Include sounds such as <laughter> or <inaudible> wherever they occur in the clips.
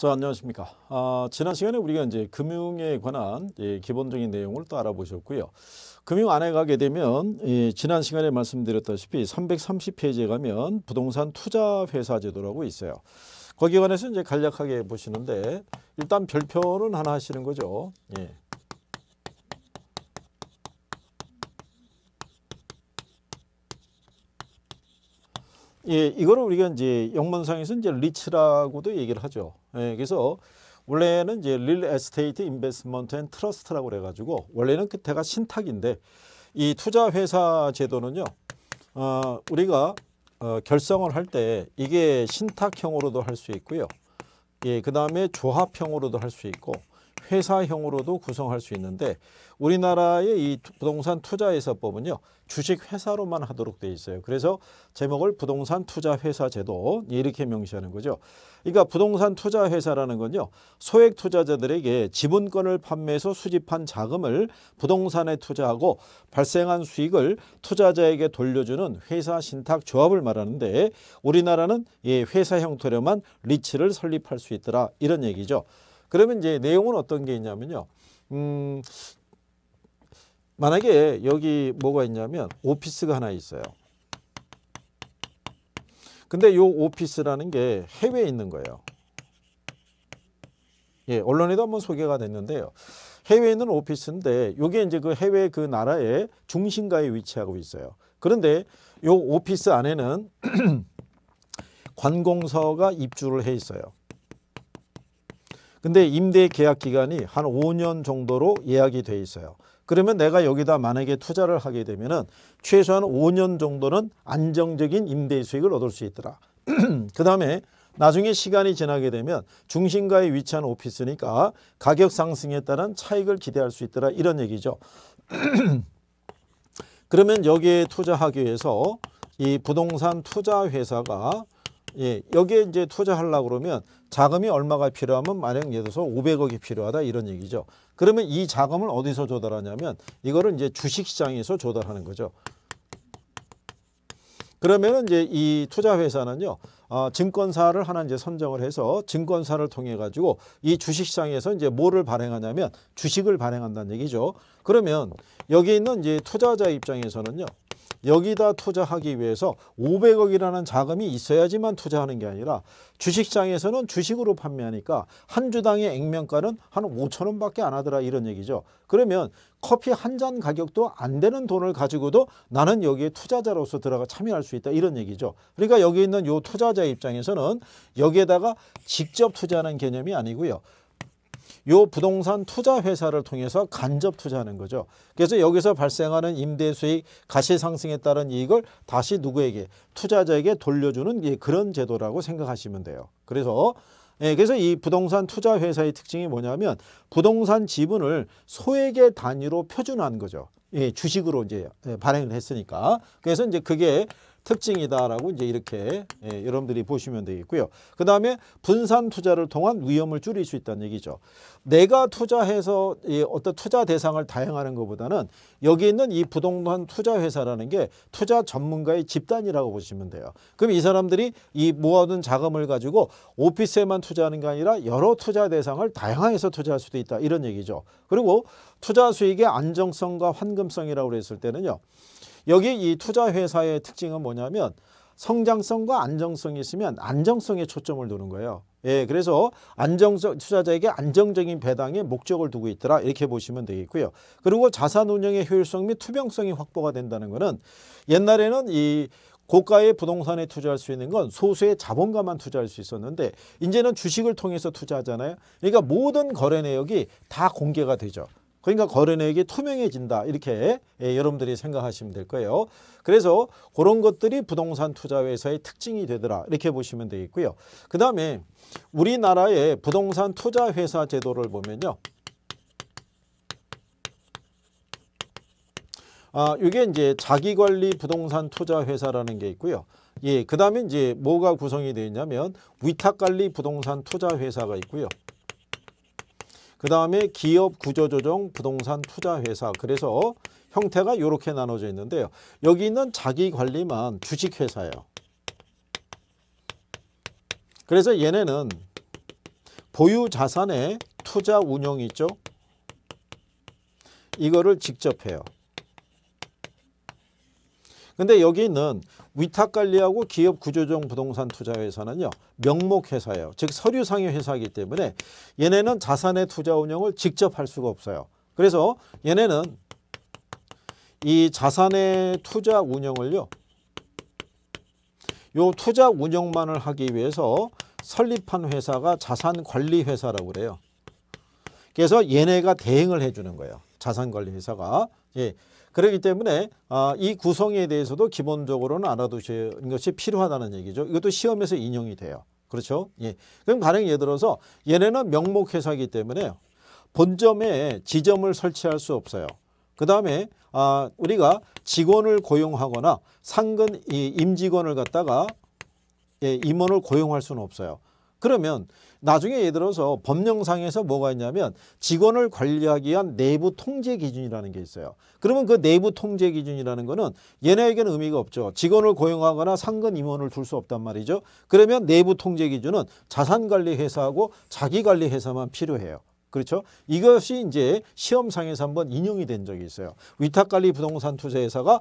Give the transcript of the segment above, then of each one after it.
자 안녕하십니까. 아, 지난 시간에 우리가 이제 금융에 관한 예, 기본적인 내용을 또 알아보셨고요. 금융 안에 가게 되면 예, 지난 시간에 말씀드렸다시피 330페이지에 가면 부동산 투자 회사 제도라고 있어요. 거기에 관해서 이제 간략하게 보시는데 일단 별표는 하나 하시는 거죠. 예. 예, 이거를 우리가 이제 영문상에서 이제 리츠라고도 얘기를 하죠. 예, 그래서 원래는 이제 릴 에스테이트 인베스먼트 앤 트러스트라고 그래 가지고 원래는 그때가 신탁인데 이 투자 회사 제도는요. 어, 우리가 어, 결성을 할 때 이게 신탁형으로도 할 수 있고요. 예, 그다음에 조합형으로도 할 수 있고 회사형으로도 구성할 수 있는데 우리나라의 이 부동산 투자회서법은요 주식회사로만 하도록 되어 있어요. 그래서 제목을 부동산 투자회사 제도 이렇게 명시하는 거죠. 그러니까 부동산 투자회사라는 건요. 소액 투자자들에게 지분권을 판매해서 수집한 자금을 부동산에 투자하고 발생한 수익을 투자자에게 돌려주는 회사 신탁 조합을 말하는데 우리나라는 예, 회사 형태로만 리츠를 설립할 수 있더라 이런 얘기죠. 그러면 이제 내용은 어떤 게 있냐면요. 음, 만약에 여기 뭐가 있냐면 오피스가 하나 있어요. 근데 요 오피스라는 게 해외에 있는 거예요. 예, 언론에도 한번 소개가 됐는데요. 해외에 있는 오피스인데 요게 이제 그 해외 그 나라의 중심가에 위치하고 있어요. 그런데 요 오피스 안에는 <clears throat> 관공서가 입주를 해 있어요. 근데 임대 계약 기간이 한 5년 정도로 예약이 돼 있어요. 그러면 내가 여기다 만약에 투자를 하게 되면은 최소한 5년 정도는 안정적인 임대 수익을 얻을 수 있더라. <clears throat> 그 다음에 나중에 시간이 지나게 되면 중심가에 위치한 오피스니까 가격 상승에 따른 차익을 기대할 수 있더라 이런 얘기죠. <clears throat> 그러면 여기에 투자하기 위해서 이 부동산 투자 회사가 예, 여기에 이제 투자하려 고 그러면 자금이 얼마가 필요하면 만약 예를 들어서 500억이 필요하다 이런 얘기죠. 그러면 이 자금을 어디서 조달하냐면 이거를 이제 주식시장에서 조달하는 거죠. 그러면 은 이제 이 투자회사는요, 아, 증권사를 하나 이제 선정을 해서 증권사를 통해 가지고 이 주식시장에서 이제 뭐를 발행하냐면 주식을 발행한다는 얘기죠. 그러면 여기 있는 이제 투자자 입장에서는요, 여기다 투자하기 위해서 500억이라는 자금이 있어야지만 투자하는 게 아니라 주식장에서는 주식으로 판매하니까 한 주당의 액면가는 한 5천 원밖에 안 하더라 이런 얘기죠. 그러면 커피 한 잔 가격도 안 되는 돈을 가지고도 나는 여기에 투자자로서 들어가 참여할 수 있다 이런 얘기죠. 그러니까 여기 있는 요 투자자 입장에서는 여기에다가 직접 투자하는 개념이 아니고요. 요 부동산 투자 회사를 통해서 간접 투자하는 거죠. 그래서 여기서 발생하는 임대 수익 가시 상승에 따른 이익을 다시 누구에게 투자자에게 돌려주는 예, 그런 제도라고 생각하시면 돼요. 그래서 예, 그래서 이 부동산 투자 회사의 특징이 뭐냐면 부동산 지분을 소액의 단위로 표준화한 거죠. 예, 주식으로 이제 예, 발행을 했으니까. 그래서 이제 그게 특징이다라고 이제 이렇게 예, 여러분들이 보시면 되겠고요. 그 다음에 분산 투자를 통한 위험을 줄일 수 있다는 얘기죠. 내가 투자해서 예, 어떤 투자 대상을 다양하는 것보다는 여기 있는 이 부동산 투자 회사라는 게 투자 전문가의 집단이라고 보시면 돼요. 그럼 이 사람들이 이 모아둔 자금을 가지고 오피스에만 투자하는 게 아니라 여러 투자 대상을 다양하 해서 투자할 수도 있다 이런 얘기죠. 그리고 투자 수익의 안정성과 환금성이라고 했을 때는요. 여기 이 투자회사의 특징은 뭐냐면 성장성과 안정성이 있으면 안정성에 초점을 두는 거예요. 예, 그래서 안정적 투자자에게 안정적인 배당의 목적을 두고 있더라 이렇게 보시면 되겠고요. 그리고 자산 운영의 효율성 및 투명성이 확보가 된다는 것은 옛날에는 이 고가의 부동산에 투자할 수 있는 건 소수의 자본가만 투자할 수 있었는데 이제는 주식을 통해서 투자하잖아요. 그러니까 모든 거래 내역이 다 공개가 되죠. 그러니까 거래내역이 투명해진다 이렇게 예, 여러분들이 생각하시면 될 거예요. 그래서 그런 것들이 부동산 투자회사의 특징이 되더라 이렇게 보시면 되겠고요. 그 다음에 우리나라의 부동산 투자회사 제도를 보면요. 아, 이게 이제 자기관리 부동산 투자회사라는 게 있고요. 예, 그 다음에 이제 뭐가 구성이 되어 있냐면 위탁관리 부동산 투자회사가 있고요. 그 다음에 기업 구조조정 부동산 투자회사 그래서 형태가 이렇게 나눠져 있는데요. 여기 있는 자기관리만 주식회사예요. 그래서 얘네는 보유자산에 투자 운영이 있죠. 이거를 직접 해요. 근데 여기 있는 위탁관리하고 기업구조정 부동산 투자회사는요. 명목회사예요. 즉 서류상의 회사이기 때문에 얘네는 자산의 투자 운영을 직접 할 수가 없어요. 그래서 얘네는 이 자산의 투자 운영을요. 요 투자 운영만을 하기 위해서 설립한 회사가 자산관리회사라고 그래요. 그래서 얘네가 대행을 해주는 거예요. 자산관리회사가. 예. 그렇기 때문에 아, 이 구성에 대해서도 기본적으로는 알아두시는 것이 필요하다는 얘기죠. 이것도 시험에서 인용이 돼요. 그렇죠? 예. 그럼 가령 예를 들어서 얘네는 명목회사이기 때문에 본점에 지점을 설치할 수 없어요. 그 다음에 아, 우리가 직원을 고용하거나 상근 임직원을 갖다가 예, 임원을 고용할 수는 없어요. 그러면 나중에 예를 들어서 법령상에서 뭐가 있냐면 직원을 관리하기 위한 내부 통제 기준이라는 게 있어요. 그러면 그 내부 통제 기준이라는 거는 얘네에게는 의미가 없죠. 직원을 고용하거나 상근 임원을 둘 수 없단 말이죠. 그러면 내부 통제 기준은 자산관리 회사하고 자기관리 회사만 필요해요. 그렇죠? 이것이 이제 시험상에서 한번 인용이 된 적이 있어요. 위탁관리 부동산 투자회사가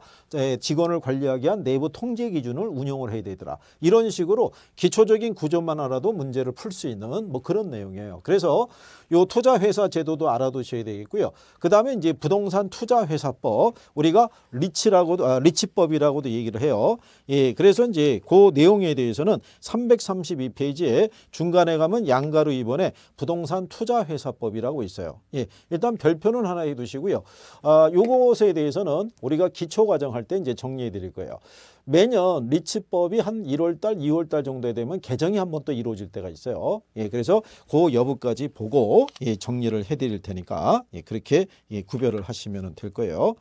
직원을 관리하기 위한 내부 통제 기준을 운영을 해야 되더라. 이런 식으로 기초적인 구조만 알아도 문제를 풀 수 있는 뭐 그런 내용이에요. 그래서 요 투자회사 제도도 알아두셔야 되겠고요. 그다음에 이제 부동산 투자회사법 우리가 리치라고도 아, 리치법이라고도 얘기를 해요. 예, 그래서 이제 그 내용에 대해서는 332페이지에 중간에 가면 양가로 이번에 부동산 투자회사법 법이라고 있어요. 예, 일단 별표는 하나 해두시고요. 아, 요것에 대해서는 우리가 기초 과정 할 때 이제 정리해 드릴 거예요. 매년 리츠법이 한 1월달, 2월달 정도에 되면 개정이 한번또 이루어질 때가 있어요. 예, 그래서 그 여부까지 보고 예, 정리를 해드릴 테니까 예, 그렇게 예, 구별을 하시면 될 거예요.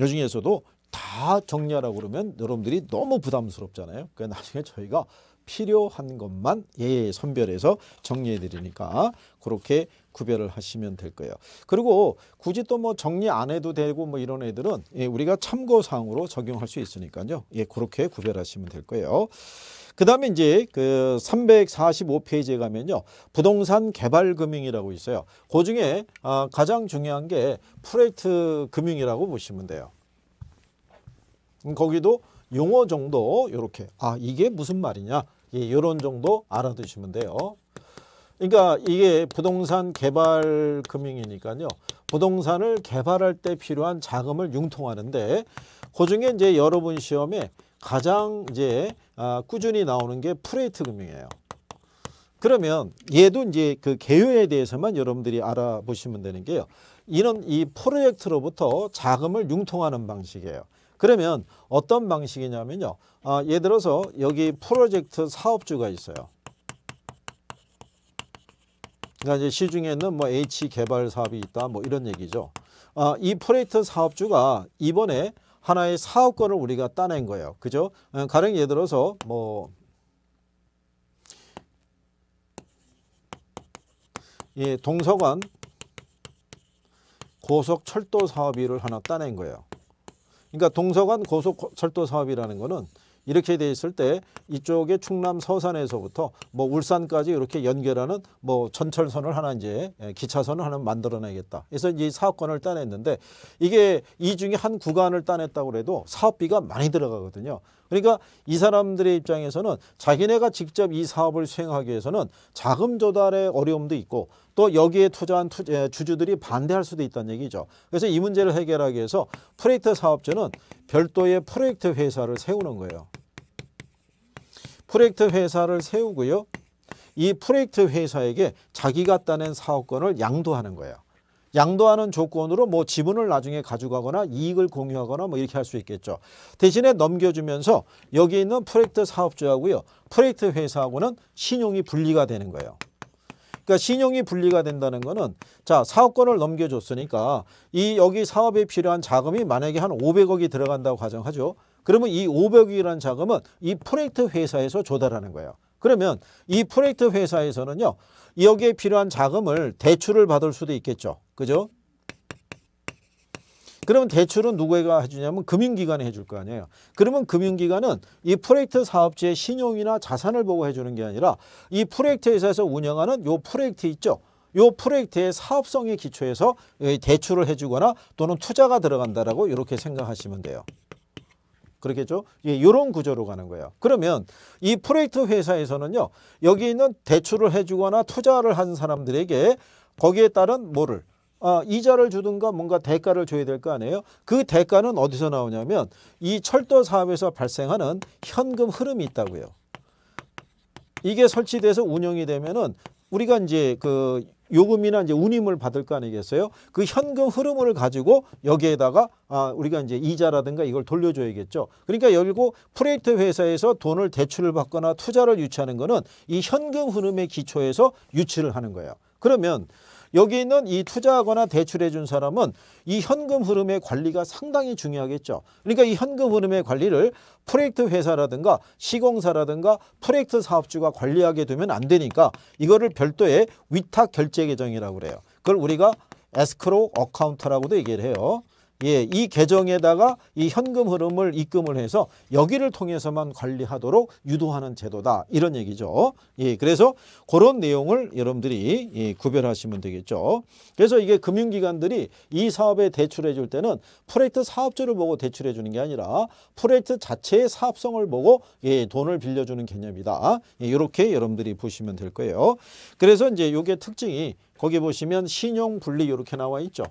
요 중에서도 다 정리하라고 그러면 여러분들이 너무 부담스럽잖아요. 그러니까 나중에 저희가 필요한 것만 예 선별해서 정리해 드리니까 그렇게 구별을 하시면 될 거예요. 그리고 굳이 또 뭐 정리 안 해도 되고 뭐 이런 애들은 예, 우리가 참고사항으로 적용할 수 있으니까요. 예, 그렇게 구별하시면 될 거예요. 그 다음에 이제 그 345페이지에 가면요. 부동산 개발금융이라고 있어요. 그 중에 아, 가장 중요한 게 프로젝트 금융이라고 보시면 돼요. 음, 거기도 용어 정도 이렇게 아 이게 무슨 말이냐 예, 이런 정도 알아두시면 돼요. 그러니까 이게 부동산 개발 금융이니까요. 부동산을 개발할 때 필요한 자금을 융통하는데 그중에 이제 여러분 시험에 가장 이제 아, 꾸준히 나오는 게 프레이트 금융이에요. 그러면 얘도 이제 그 개요에 대해서만 여러분들이 알아보시면 되는 게요. 이런 이 프로젝트로부터 자금을 융통하는 방식이에요. 그러면 어떤 방식이냐면요. 아, 예를 들어서 여기 프로젝트 사업주가 있어요. 그러니까 이제 시중에는 뭐 H 개발 사업이 있다 뭐 이런 얘기죠. 아, 이 프로젝트 사업주가 이번에 하나의 사업권을 우리가 따낸 거예요. 그죠? 어, 가령 예를 들어서 뭐 예, 동서관 고속철도 사업 일을 하나 따낸 거예요. 그러니까 동서간 고속철도 사업이라는 거는 이렇게 돼 있을 때 이쪽에 충남 서산에서부터 뭐 울산까지 이렇게 연결하는 뭐 전철선을 하나 이제 예, 기차선을 하나 만들어내겠다. 그래서 이 사업권을 따냈는데 이게 이 중에 한 구간을 따냈다고 해도 사업비가 많이 들어가거든요. 그러니까 이 사람들의 입장에서는 자기네가 직접 이 사업을 수행하기 위해서는 자금 조달의 어려움도 있고 또 여기에 투자한 투, 예, 주주들이 반대할 수도 있다는 얘기죠. 그래서 이 문제를 해결하기 위해서 프로젝트 사업주는 별도의 프로젝트 회사를 세우는 거예요. 프로젝트 회사를 세우고요. 이 프로젝트 회사에게 자기가 따낸 사업권을 양도하는 거예요. 양도하는 조건으로 뭐 지분을 나중에 가져가거나 이익을 공유하거나 뭐 이렇게 할 수 있겠죠. 대신에 넘겨주면서 여기 있는 프로젝트 사업주하고요. 프로젝트 회사하고는 신용이 분리가 되는 거예요. 그러니까 신용이 분리가 된다는 거는 자 사업권을 넘겨줬으니까 이 여기 사업에 필요한 자금이 만약에 한 500억이 들어간다고 가정하죠. 그러면 이 500억이라는 자금은 이 프로젝트 회사에서 조달하는 거예요. 그러면 이 프로젝트 회사에서는요. 여기에 필요한 자금을 대출을 받을 수도 있겠죠. 그죠? 그러면 대출은 누구가 해주냐면 금융기관이 해줄 거 아니에요. 그러면 금융기관은 이 프로젝트 사업체의 신용이나 자산을 보고 해주는 게 아니라 이 프로젝트 회사에서 운영하는 요 프로젝트 있죠. 요 프로젝트의 사업성에 기초해서 대출을 해주거나 또는 투자가 들어간다라고 이렇게 생각하시면 돼요. 그렇겠죠? 예, 이런 구조로 가는 거예요. 그러면 이 프로젝트 회사에서는요. 여기 있는 대출을 해주거나 투자를 한 사람들에게 거기에 따른 뭐를 아, 이자를 주든가 뭔가 대가를 줘야 될 거 아니에요. 그 대가는 어디서 나오냐면 이 철도 사업에서 발생하는 현금 흐름이 있다고요. 이게 설치돼서 운영이 되면은 우리가 이제 그 요금이나 이제 운임을 받을 거 아니겠어요? 그 현금 흐름을 가지고 여기에다가 아 우리가 이제 이자라든가 이걸 돌려줘야겠죠. 그러니까 열고 프레이트 회사에서 돈을 대출을 받거나 투자를 유치하는 거는 이 현금 흐름의 기초에서 유치를 하는 거예요. 그러면 여기 있는 이 투자하거나 대출해 준 사람은 이 현금 흐름의 관리가 상당히 중요하겠죠. 그러니까 이 현금 흐름의 관리를 프로젝트 회사라든가 시공사라든가 프로젝트 사업주가 관리하게 되면 안 되니까 이거를 별도의 위탁 결제 계정이라고 그래요. 그걸 우리가 에스크로 어카운트라고도 얘기를 해요. 예, 이 계정에다가 이 현금 흐름을 입금을 해서 여기를 통해서만 관리하도록 유도하는 제도다. 이런 얘기죠. 예, 그래서 그런 내용을 여러분들이 예, 구별하시면 되겠죠. 그래서 이게 금융기관들이 이 사업에 대출해 줄 때는 프로젝트 사업주를 보고 대출해 주는 게 아니라 프로젝트 자체의 사업성을 보고 예, 돈을 빌려주는 개념이다. 예, 이렇게 여러분들이 보시면 될 거예요. 그래서 이제 요게 특징이 거기 보시면 신용 분리 이렇게 나와 있죠.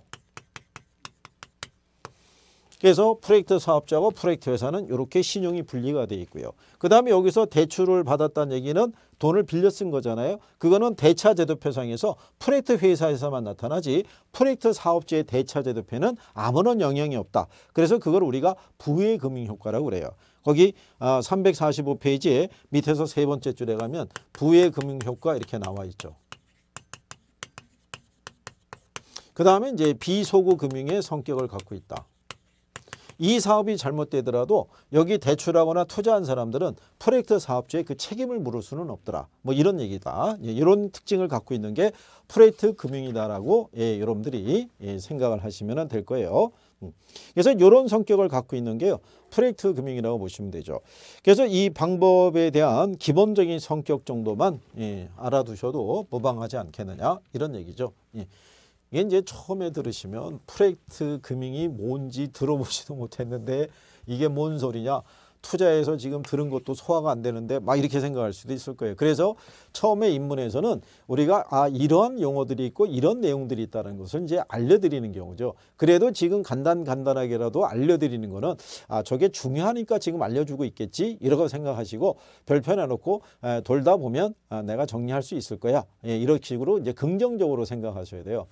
그래서 프로젝트 사업자와 프로젝트 회사는 이렇게 신용이 분리가 돼 있고요. 그 다음에 여기서 대출을 받았다는 얘기는 돈을 빌려 쓴 거잖아요. 그거는 대차제도표상에서 프로젝트 회사에서만 나타나지 프로젝트 사업자의 대차제도표는 아무런 영향이 없다. 그래서 그걸 우리가 부의금융효과라고 그래요. 거기 345페이지에 아, 밑에서 세 번째 줄에 가면 부의금융효과 이렇게 나와 있죠. 그 다음에 이제 비소구 금융의 성격을 갖고 있다. 이 사업이 잘못되더라도 여기 대출하거나 투자한 사람들은 프로젝트 사업주의 그 책임을 물을 수는 없더라. 뭐 이런 얘기다. 예, 이런 특징을 갖고 있는 게 프로젝트 금융이다라고 예, 여러분들이 예, 생각을 하시면 될 거예요. 음. 그래서 이런 성격을 갖고 있는 게요. 프로젝트 금융이라고 보시면 되죠. 그래서 이 방법에 대한 기본적인 성격 정도만 예, 알아두셔도 무방하지 않겠느냐 이런 얘기죠. 예. 이게 이제 처음에 들으시면 프로젝트 금융이 뭔지 들어보지도 못했는데 이게 뭔 소리냐. 투자해서 지금 들은 것도 소화가 안 되는데 막 이렇게 생각할 수도 있을 거예요. 그래서 처음에 입문에서는 우리가 아 이런 용어들이 있고 이런 내용들이 있다는 것을 이제 알려드리는 경우죠. 그래도 지금 간단 간단하게라도 알려드리는 거는 아 저게 중요하니까 지금 알려주고 있겠지 이렇게 생각하시고 별편해놓고 돌다 보면 아, 내가 정리할 수 있을 거야. 예, 이런 식으로 이제 긍정적으로 생각하셔야 돼요.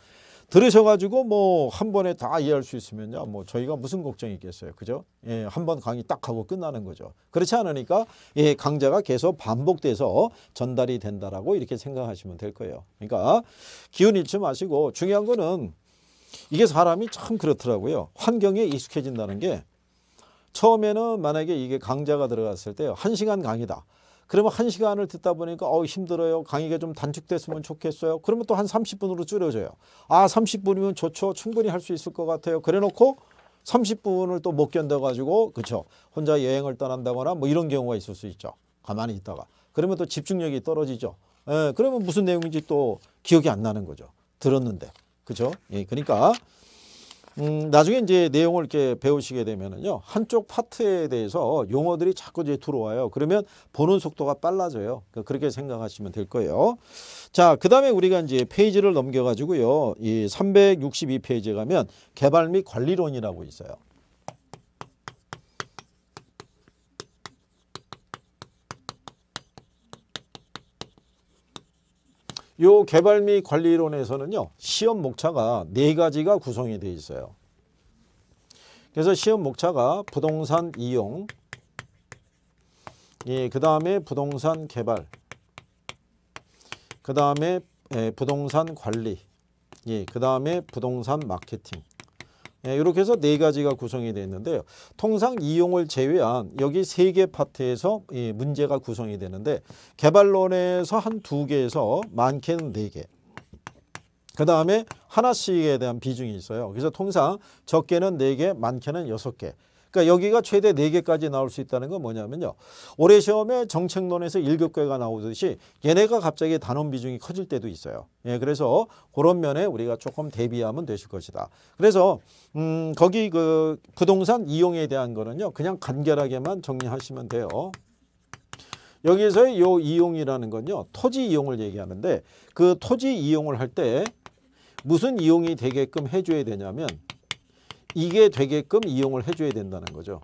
들으셔가지고 뭐 한 번에 다 이해할 수 있으면요. 뭐 저희가 무슨 걱정이 있겠어요. 그죠? 예, 한 번 강의 딱 하고 끝나는 거죠. 그렇지 않으니까 예, 강좌가 계속 반복돼서 전달이 된다라고 이렇게 생각하시면 될 거예요. 그러니까 기운 잃지 마시고 중요한 거는 이게 사람이 참 그렇더라고요. 환경에 익숙해진다는 게 처음에는 만약에 이게 강좌가 들어갔을 때요. 1시간 강의다. 그러면 한 시간을 듣다 보니까 어 힘들어요. 강의가 좀 단축됐으면 좋겠어요. 그러면 또 한 30분으로 줄여줘요. 아 30분이면 좋죠. 충분히 할 수 있을 것 같아요. 그래놓고 30분을 또 못 견뎌가지고 그쵸 혼자 여행을 떠난다거나 뭐 이런 경우가 있을 수 있죠. 가만히 있다가 그러면 또 집중력이 떨어지죠. 예, 그러면 무슨 내용인지 또 기억이 안 나는 거죠. 들었는데 그죠? 예, 그러니까 음, 나중에 이제 내용을 이렇게 배우시게 되면은요. 한쪽 파트에 대해서 용어들이 자꾸 이제 들어와요. 그러면 보는 속도가 빨라져요. 그러니까 그렇게 생각하시면 될 거예요. 자, 그다음에 우리가 이제 페이지를 넘겨 가지고요. 이 362페이지에 가면 개발 및 관리론이라고 있어요. 요 개발 및 관리론에서는요. 시험 목차가 네 가지가 구성이 되어 있어요. 그래서 시험 목차가 부동산 이용, 예, 그 다음에 부동산 개발, 그 다음에 예, 부동산 관리, 예, 그 다음에 부동산 마케팅, 예, 이렇게 해서 네 가지가 구성이 되어 있는데요. 통상 이용을 제외한 여기 세 개 파트에서 문제가 구성이 되는데 개발론에서 한 두 개에서 많게는 네 개. 그 다음에 하나씩에 대한 비중이 있어요. 그래서 통상 적게는 4개, 많게는 6개. 그러니까 여기가 최대 4개까지 나올 수 있다는 건 뭐냐면요. 올해 시험에 정책론에서 1급과가 나오듯이 얘네가 갑자기 단원 비중이 커질 때도 있어요. 예, 그래서 그런 면에 우리가 조금 대비하면 되실 것이다. 그래서 음, 거기 그 부동산 이용에 대한 거는요. 그냥 간결하게만 정리하시면 돼요. 여기에서의 요 이용이라는 건요. 토지 이용을 얘기하는데 그 토지 이용을 할 때 무슨 이용이 되게끔 해줘야 되냐면 이게 되게끔 이용을 해줘야 된다는 거죠.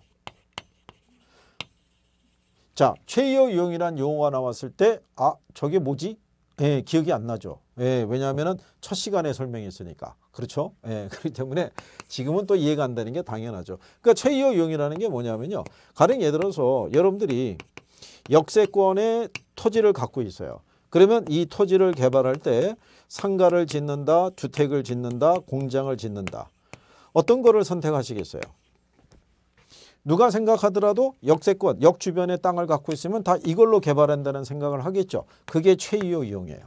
자, 최이용이란 용어가 나왔을 때, 아, 저게 뭐지? 예, 기억이 안 나죠. 예, 왜냐하면 첫 시간에 설명했으니까. 그렇죠? 예, <laughs> 그렇기 때문에 지금은 또 이해가 안 되는 게 당연하죠. 그러니까 최이용이라는게 뭐냐면요. 가령 예를 들어서 여러분들이 역세권의 토지를 갖고 있어요. 그러면 이 토지를 개발할 때 상가를 짓는다, 주택을 짓는다, 공장을 짓는다. 어떤 거를 선택하시겠어요? 누가 생각하더라도 역세권, 역주변의 땅을 갖고 있으면 다 이걸로 개발한다는 생각을 하겠죠. 그게 최이호 이용이에요.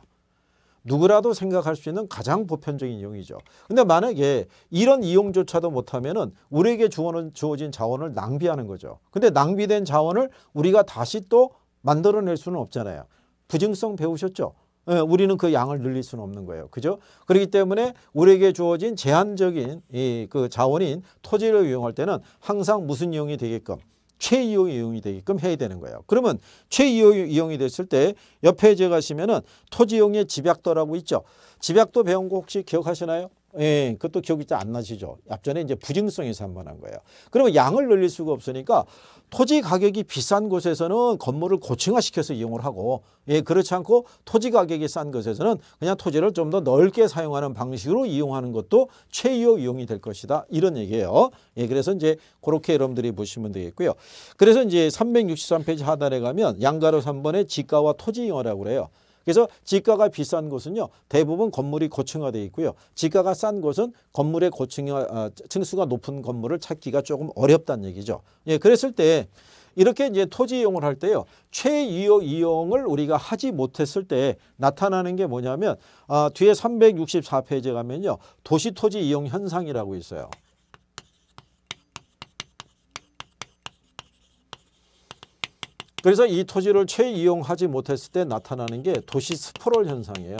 누구라도 생각할 수 있는 가장 보편적인 이용이죠. 근데 만약에 이런 이용조차도 못하면은 우리에게 주어진 자원을 낭비하는 거죠. 근데 낭비된 자원을 우리가 다시 또 만들어낼 수는 없잖아요. 부증성 배우셨죠? 예, 우리는 그 양을 늘릴 수는 없는 거예요. 그죠? 그렇기 때문에 우리에게 주어진 제한적인 이 그 자원인 토지를 이용할 때는 항상 무슨 이용이 되게끔 최이용 이용이 되게끔 해야 되는 거예요. 그러면 최이용 이용이 됐을 때 옆에 제가 시면은 토지용의 집약도라고 있죠. 집약도 배운 거 혹시 기억하시나요? 예, 그것도 기억이 잘 안 나시죠. 앞전에 이제 부증성에서 한 번 한 거예요. 그러면 양을 늘릴 수가 없으니까 토지 가격이 비싼 곳에서는 건물을 고층화시켜서 이용을 하고 예, 그렇지 않고 토지 가격이 싼 곳에서는 그냥 토지를 좀 더 넓게 사용하는 방식으로 이용하는 것도 최유 이용이 될 것이다. 이런 얘기예요. 예, 그래서 이제 그렇게 여러분들이 보시면 되겠고요. 그래서 이제 363페이지 하단에 가면 양가로 3번에 지가와 토지 이용하라고 그래요. 그래서 지가가 비싼 곳은요. 대부분 건물이 고층화되어 있고요. 지가가 싼 곳은 건물의 고층화 어, 층수가 높은 건물을 찾기가 조금 어렵다는 얘기죠. 예, 그랬을 때 이렇게 이제 토지 이용을 할 때요. 최이호 이용을 우리가 하지 못했을 때 나타나는 게 뭐냐면 아, 뒤에 364페이지에 가면요. 도시 토지 이용 현상이라고 있어요. 그래서 이 토지를 최이용하지 못했을 때 나타나는 게 도시 스포롤 현상이에요.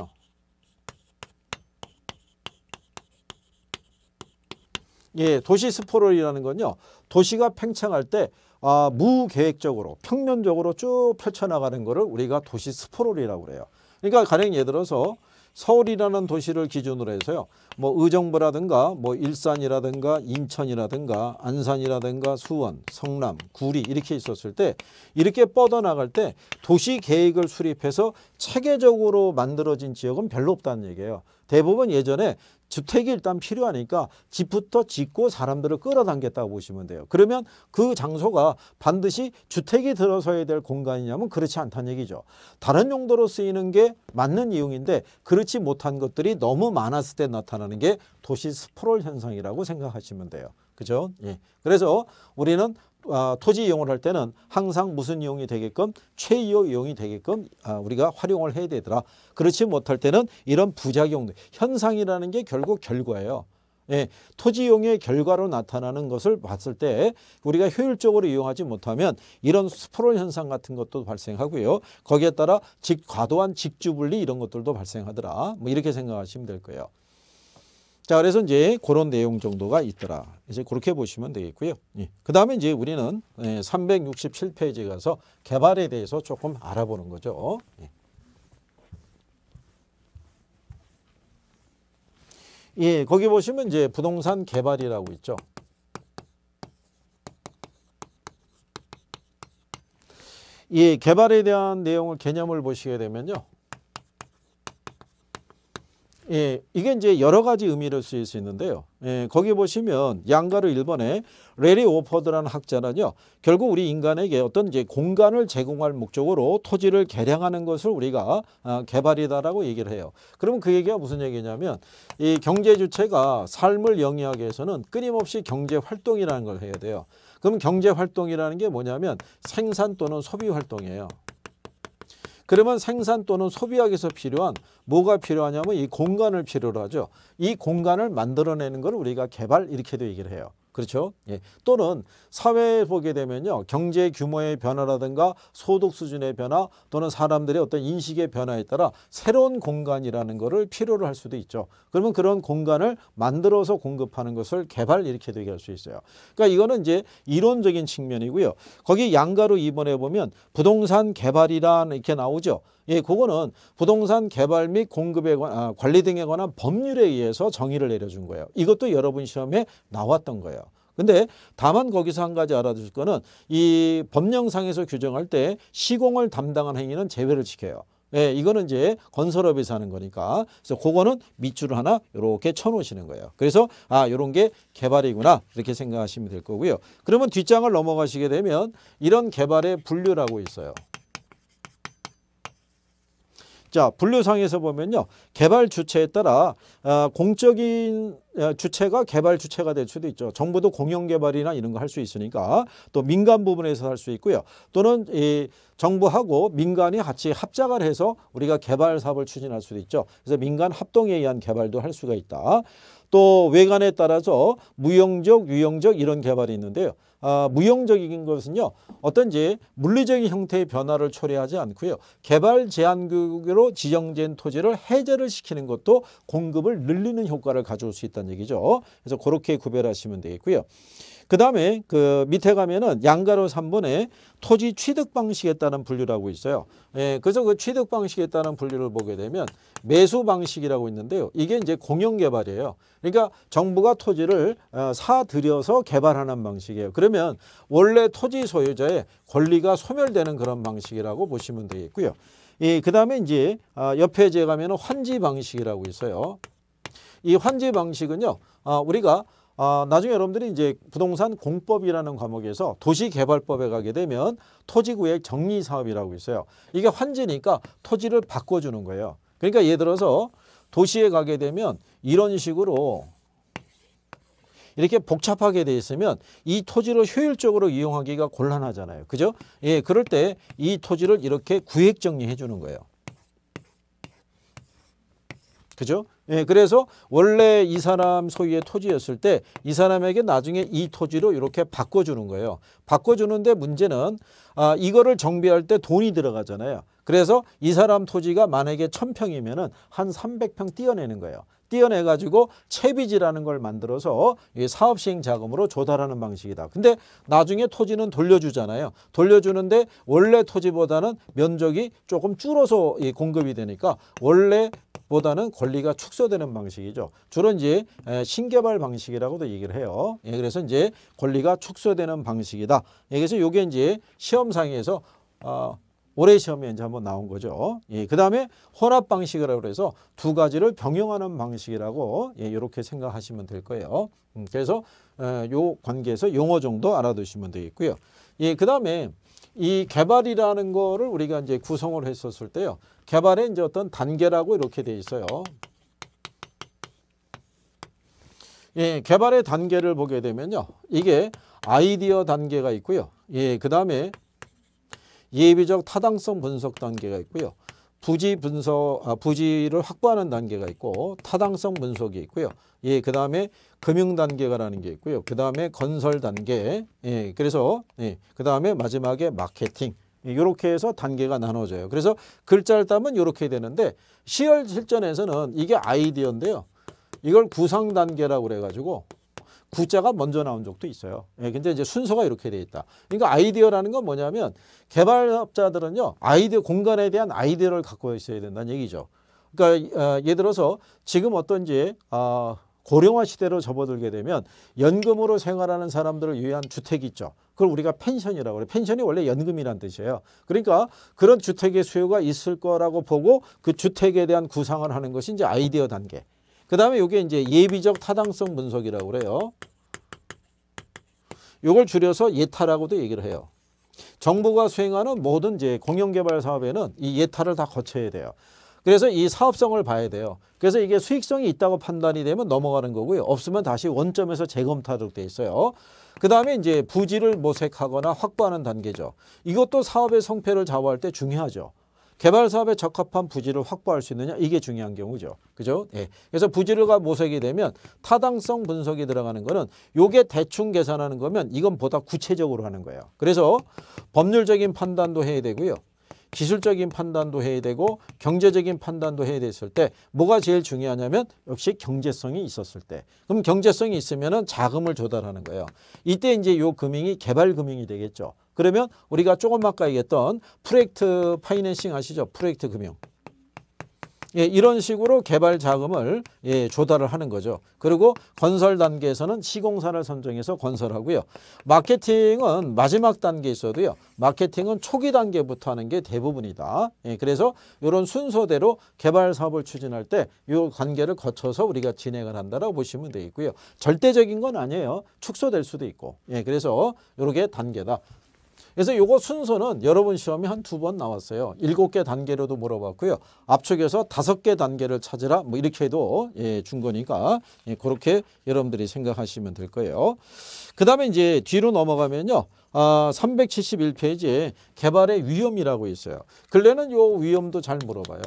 예, 도시 스포럴이라는 건요. 도시가 팽창할 때 아, 무계획적으로 평면적으로 쭉 펼쳐나가는 것을 우리가 도시 스포럴이라고 그래요. 그러니까 가령 예를 들어서 서울이라는 도시를 기준으로 해서요. 뭐 의정부라든가 뭐 일산이라든가 인천이라든가 안산이라든가 수원, 성남, 구리 이렇게 있었을 때 이렇게 뻗어나갈 때 도시 계획을 수립해서 체계적으로 만들어진 지역은 별로 없다는 얘기예요. 대부분 예전에 주택이 일단 필요하니까 집부터 짓고 사람들을 끌어당겼다고 보시면 돼요. 그러면 그 장소가 반드시 주택이 들어서야 될 공간이냐면 그렇지 않다는 얘기죠. 다른 용도로 쓰이는 게 맞는 이용인데 그렇지 못한 것들이 너무 많았을 때 나타나는 게 도시 스프롤 현상이라고 생각하시면 돼요. 그죠? 예. 그래서 우리는 어, 토지 이용을 할 때는 항상 무슨 이용이 되게끔 최이용 이용이 되게끔 어, 우리가 활용을 해야 되더라. 그렇지 못할 때는 이런 부작용 현상이라는 게 결국 결과예요. 예, 토지 이용의 결과로 나타나는 것을 봤을 때 우리가 효율적으로 이용하지 못하면 이런 스프롤 현상 같은 것도 발생하고요. 거기에 따라 직 과도한 직주분리 이런 것들도 발생하더라. 뭐 이렇게 생각하시면 될 거예요. 자, 그래서 이제 그런 내용 정도가 있더라. 이제 그렇게 보시면 되겠고요. 예. 그 다음에 이제 우리는 367페이지 예, 에 가서 개발에 대해서 조금 알아보는 거죠. 예. 예, 거기 보시면 이제 부동산 개발이라고 있죠. 예, 개발에 대한 내용을 개념을 보시게 되면요. 예, 이게 이제 여러 가지 의미를 쓰일 수 있는데요. 예, 거기 보시면 양가르 1번에 레리 오퍼드라는 학자는요. 결국 우리 인간에게 어떤 이제 공간을 제공할 목적으로 토지를 개량하는 것을 우리가 아, 개발이다라고 얘기를 해요. 그러면 그 얘기가 무슨 얘기냐면 이 경제 주체가 삶을 영위하기 위해서는 끊임없이 경제 활동이라는 걸 해야 돼요. 그럼 경제 활동이라는 게 뭐냐면 생산 또는 소비 활동이에요. 그러면 생산 또는 소비하기 위해서 필요한 뭐가 필요하냐면 이 공간을 필요로 하죠. 이 공간을 만들어내는 걸 우리가 개발 이렇게도 얘기를 해요. 그렇죠? 예. 또는 사회에 보게 되면요. 경제 규모의 변화라든가 소득 수준의 변화 또는 사람들의 어떤 인식의 변화에 따라 새로운 공간이라는 것을 필요로 할 수도 있죠. 그러면 그런 공간을 만들어서 공급하는 것을 개발 이렇게 되게 할 수 있어요. 그러니까 이거는 이제 이론적인 측면이고요. 거기 양가로 이번에 보면 부동산 개발이란 이렇게 나오죠. 예, 그거는 부동산 개발 및 공급에 관, 아, 관리 등에 관한 법률에 의해서 정의를 내려준 거예요. 이것도 여러분 시험에 나왔던 거예요. 근데 다만 거기서 한 가지 알아두실 거는 이 법령상에서 규정할 때 시공을 담당한 행위는 제외를 지켜요. 예, 이거는 이제 건설업에서 하는 거니까. 그래서 그거는 밑줄을 하나 이렇게 쳐놓으시는 거예요. 그래서 아, 요런게 개발이구나 이렇게 생각하시면 될 거고요. 그러면 뒷장을 넘어가시게 되면 이런 개발의 분류라고 있어요. 자 분류상에서 보면요 개발 주체에 따라 어, 공적인 아, 주체가 개발 주체가 될 수도 있죠. 정부도 공영 개발이나 이런 거 할 수 있으니까 또 민간 부분에서 할 수 있고요. 또는 이 정부하고 민간이 같이 합작을 해서 우리가 개발 사업을 추진할 수도 있죠. 그래서 민간 합동에 의한 개발도 할 수가 있다. 또 외관에 따라서 무형적, 유형적 이런 개발이 있는데요. 아, 무형적인 것은요. 어떤지 물리적인 형태의 변화를 초래하지 않고요. 개발 제한극으로 지정된 토지를 해제를 시키는 것도 공급을 늘리는 효과를 가져올 수 있다는 얘기죠. 그래서 그렇게 구별하시면 되겠고요. 그다음에 그 밑에 가면은 양가로 3번에 토지 취득 방식에 따른 분류라고 있어요. 예, 그래서 그 취득 방식에 따른 분류를 보게 되면 매수 방식이라고 있는데요. 이게 이제 공영 개발이에요. 그러니까 정부가 토지를 어, 사 들여서 개발하는 방식이에요. 그러면 원래 토지 소유자의 권리가 소멸되는 그런 방식이라고 보시면 되겠고요. 예, 그다음에 이제 어, 옆에 제 가면은 환지 방식이라고 있어요. 이 환지 방식은요. 어, 우리가 어, 나중에 여러분들이 이제 부동산 공법이라는 과목에서 도시개발법에 가게 되면 토지구획 정리사업이라고 있어요. 이게 환지니까 토지를 바꿔주는 거예요. 그러니까 예를 들어서 도시에 가게 되면 이런 식으로 이렇게 복잡하게 돼 있으면 이 토지를 효율적으로 이용하기가 곤란하잖아요. 그죠? 예, 그럴 때 이 토지를 이렇게 구획 정리해 주는 거예요. 그죠? 예, 그래서 원래 이 사람 소유의 토지였을 때 이 사람에게 나중에 이 토지로 이렇게 바꿔주는 거예요. 바꿔주는데 문제는 아, 이거를 정비할 때 돈이 들어가잖아요. 그래서 이 사람 토지가 만약에 천평이면은한 삼백 평 띄어내는 거예요. 띄어내가지고 채비지라는 걸 만들어서 사업시행 자금으로 조달하는 방식이다. 근데 나중에 토지는 돌려주잖아요. 돌려주는데 원래 토지보다는 면적이 조금 줄어서 공급이 되니까 원래 보다는 권리가 축소되는 방식이죠. 주로 이제 신개발 방식이라고도 얘기를 해요. 예, 그래서 이제 권리가 축소되는 방식이다. 예, 그래서 이게 이제 시험상에서 어, 올해 시험에 이제 한번 나온 거죠. 예, 그 다음에 혼합 방식이라고 해서 두 가지를 병용하는 방식이라고 예, 이렇게 생각하시면 될 거예요. 음, 그래서 에, 어, 요 관계에서 용어 정도 알아두시면 되겠고요. 예, 그 다음에 이 개발이라는 거를 우리가 이제 구성을 했었을 때요. 개발의 이제 어떤 단계라고 이렇게 돼 있어요. 예, 개발의 단계를 보게 되면요. 이게 아이디어 단계가 있고요. 예, 그 다음에 예비적 타당성 분석 단계가 있고요. 부지 분석, 아, 부지를 확보하는 단계가 있고 타당성 분석이 있고요. 예, 그 다음에 금융 단계가라는 게 있고요. 그 다음에 건설 단계, 예, 그래서 예, 그 다음에 마지막에 마케팅. 이렇게 예, 해서 단계가 나눠져요. 그래서 글자를 따면 이렇게 되는데 시열 실전에서는 이게 아이디어인데요. 이걸 구상 단계라고 그래가지고 구자가 먼저 나온 적도 있어요. 예, 근데 이제 순서가 이렇게 돼 있다. 그러니까 아이디어라는 건 뭐냐면 개발업자들은요 아이디어 공간에 대한 아이디어를 갖고 있어야 된다는 얘기죠. 그러니까 어, 예를 들어서 지금 어떤지 어, 고령화 시대로 접어들게 되면 연금으로 생활하는 사람들을 위한 주택이 있죠. 그걸 우리가 펜션이라고 그래요. 펜션이 원래 연금이란 뜻이에요. 그러니까 그런 주택의 수요가 있을 거라고 보고 그 주택에 대한 구상을 하는 것이 이제 아이디어 단계. 그 다음에 이게 이제 예비적 타당성 분석이라고 그래요. 이걸 줄여서 예타라고도 얘기를 해요. 정부가 수행하는 모든 이제 공영개발 사업에는 이 예타를 다 거쳐야 돼요. 그래서 이 사업성을 봐야 돼요. 그래서 이게 수익성이 있다고 판단이 되면 넘어가는 거고요. 없으면 다시 원점에서 재검토하도록 돼 있어요. 그 다음에 이제 부지를 모색하거나 확보하는 단계죠. 이것도 사업의 성패를 좌우할 때 중요하죠. 개발 사업에 적합한 부지를 확보할 수 있느냐 이게 중요한 경우죠. 그죠? 예. 그래서 부지가 모색이 되면 타당성 분석이 들어가는 거는 요게 대충 계산하는 거면 이건 보다 구체적으로 하는 거예요. 그래서 법률적인 판단도 해야 되고요. 기술적인 판단도 해야 되고 경제적인 판단도 해야 됐을 때 뭐가 제일 중요하냐면 역시 경제성이 있었을 때 그럼 경제성이 있으면 은 자금을 조달하는 거예요 이때 이제 요 금융이 개발금융이 되겠죠 그러면 우리가 조금 아까 얘기했던 프로젝트 파이낸싱 아시죠? 프로젝트 금융. 예, 이런 식으로 개발 자금을 예, 조달을 하는 거죠. 그리고 건설 단계에서는 시공사를 선정해서 건설하고요. 마케팅은 마지막 단계에 서도요 마케팅은 초기 단계부터 하는 게 대부분이다. 예, 그래서 이런 순서대로 개발 사업을 추진할 때이관계를 거쳐서 우리가 진행을 한다고 보시면 되겠고요. 절대적인 건 아니에요. 축소될 수도 있고. 예, 그래서 이렇게 단계다. 그래서 요거 순서는 여러분 시험이 한 두 번 나왔어요. 일곱 개 단계로도 물어봤고요. 앞쪽에서 다섯 개 단계를 찾으라 뭐 이렇게 해도 예, 준 거니까 예, 그렇게 여러분들이 생각하시면 될 거예요. 그 다음에 이제 뒤로 넘어가면요. 아, 371페이지에 개발의 위험이라고 있어요. 근래는 요 위험도 잘 물어봐요.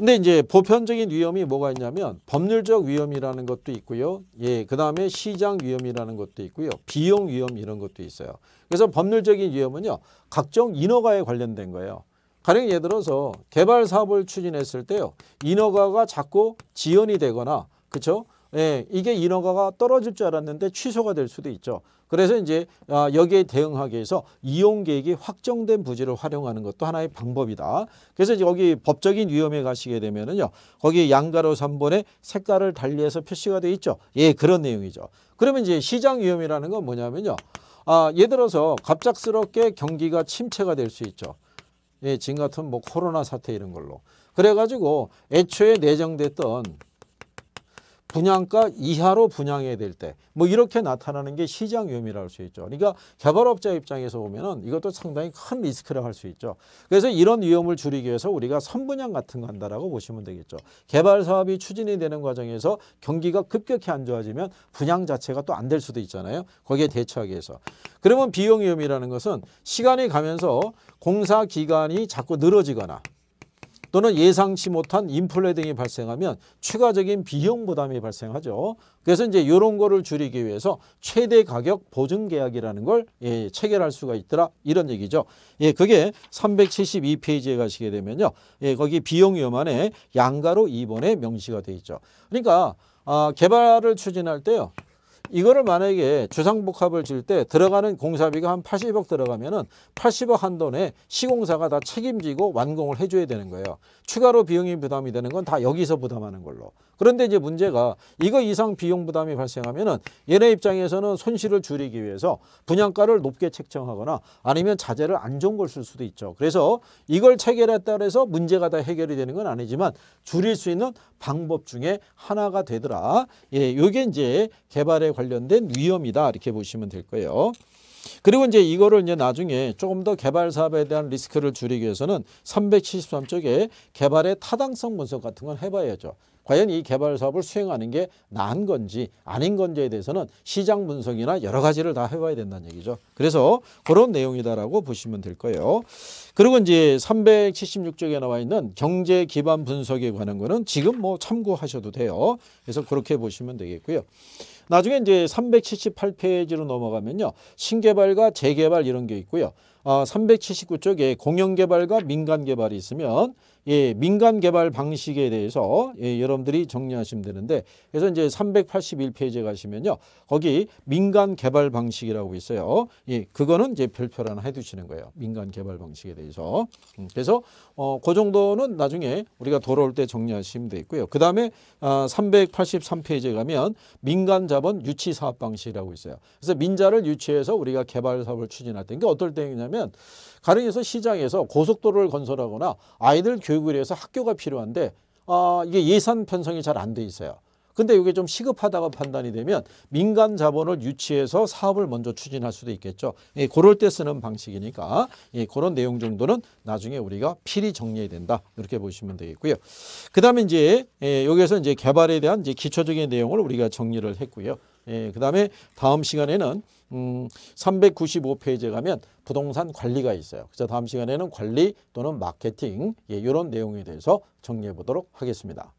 근데 이제 보편적인 위험이 뭐가 있냐면 법률적 위험이라는 것도 있고요. 예, 그 다음에 시장 위험이라는 것도 있고요. 비용 위험 이런 것도 있어요. 그래서 법률적인 위험은요. 각종 인허가에 관련된 거예요. 가령 예를 들어서 개발 사업을 추진했을 때요. 인허가가 자꾸 지연이 되거나 그렇죠? 예, 이게 인허가가 떨어질 줄 알았는데 취소가 될 수도 있죠. 그래서 이제 아, 여기에 대응하기 위해서 이용 계획이 확정된 부지를 활용하는 것도 하나의 방법이다. 그래서 여기 법적인 위험에 가시게 되면은요. 거기 양가로 3번에 색깔을 달리해서 표시가 돼 있죠. 예, 그런 내용이죠. 그러면 이제 시장 위험이라는 건 뭐냐면요. 아, 예를 들어서 갑작스럽게 경기가 침체가 될 수 있죠. 예, 지금 같은 뭐 코로나 사태 이런 걸로. 그래가지고 애초에 내정됐던 분양가 이하로 분양해야 될 때 뭐 이렇게 나타나는 게 시장 위험이라 고할 수 있죠. 그러니까 개발업자 입장에서 보면은 이것도 상당히 큰 리스크라고 할 수 있죠. 그래서 이런 위험을 줄이기 위해서 우리가 선분양 같은 거 한다라고 보시면 되겠죠. 개발 사업이 추진이 되는 과정에서 경기가 급격히 안 좋아지면 분양 자체가 또 안 될 수도 있잖아요. 거기에 대처하기 위해서. 그러면 비용 위험이라는 것은 시간이 가면서 공사 기간이 자꾸 늘어지거나 또는 예상치 못한 인플레 등이 발생하면 추가적인 비용 부담이 발생하죠. 그래서 이제 이런 거를 줄이기 위해서 최대 가격 보증 계약이라는 걸 예, 체결할 수가 있더라 이런 얘기죠. 예, 그게 372페이지에 가시게 되면요. 예, 거기 비용 위험안에 양가로 2번에 명시가 돼 있죠. 그러니까 아, 개발을 추진할 때요. 이거를 만약에 주상복합을 지을 때 들어가는 공사비가 한 80억 들어가면은 80억 한 돈에 시공사가 다 책임지고 완공을 해줘야 되는 거예요. 추가로 비용이 부담이 되는 건 다 여기서 부담하는 걸로. 그런데 이제 문제가 이거 이상 비용 부담이 발생하면은 얘네 입장에서는 손실을 줄이기 위해서 분양가를 높게 책정하거나 아니면 자재를 안 좋은 걸 쓸 수도 있죠. 그래서 이걸 체결했다 그래서 문제가 다 해결이 되는 건 아니지만 줄일 수 있는 방법 중에 하나가 되더라. 예, 요게 이제 개발에 관련된 위험이다. 이렇게 보시면 될 거예요. 그리고 이제 이거를 이제 나중에 조금 더 개발 사업에 대한 리스크를 줄이기 위해서는 373쪽에 개발의 타당성 분석 같은 건 해봐야죠. 과연 이 개발 사업을 수행하는 게 나은 건지 아닌 건지에 대해서는 시장 분석이나 여러 가지를 다 해봐야 된다는 얘기죠. 그래서 그런 내용이다라고 보시면 될 거예요. 그리고 이제 376쪽에 나와 있는 경제 기반 분석에 관한 거는 지금 뭐 참고하셔도 돼요. 그래서 그렇게 보시면 되겠고요. 나중에 이제 378페이지로 넘어가면요. 신개발과 재개발 이런 게 있고요. 아, 379쪽에 공영개발과 민간개발이 있으면 예, 민간 개발 방식에 대해서 예, 여러분들이 정리하시면 되는데 그래서 이제 381페이지에 가시면요. 거기 민간 개발 방식이라고 있어요. 예, 그거는 이제 별표를 하나 해두시는 거예요. 민간 개발 방식에 대해서. 음, 그래서 어, 그 정도는 나중에 우리가 돌아올 때 정리하시면 되겠고요. 그 다음에 아, 383페이지에 가면 민간 자본 유치 사업 방식이라고 있어요. 그래서 민자를 유치해서 우리가 개발 사업을 추진할 때 이게 어떨 때냐면 가령에서 시장에서 고속도로를 건설하거나 아이들 교육을 위해서 학교가 필요한데 아, 이게 예산 편성이 잘 안 돼 있어요. 근데 이게 좀 시급하다고 판단이 되면 민간 자본을 유치해서 사업을 먼저 추진할 수도 있겠죠. 예, 그럴 때 쓰는 방식이니까 예, 그런 내용 정도는 나중에 우리가 필히 정리해야 된다. 이렇게 보시면 되겠고요. 그다음에 이제 예, 여기에서 이제 개발에 대한 이제 기초적인 내용을 우리가 정리를 했고요. 예, 그다음에 다음 시간에는 음, 395페이지에 가면 부동산 관리가 있어요. 그래서 다음 시간에는 관리 또는 마케팅 예, 이런 내용에 대해서 정리해 보도록 하겠습니다.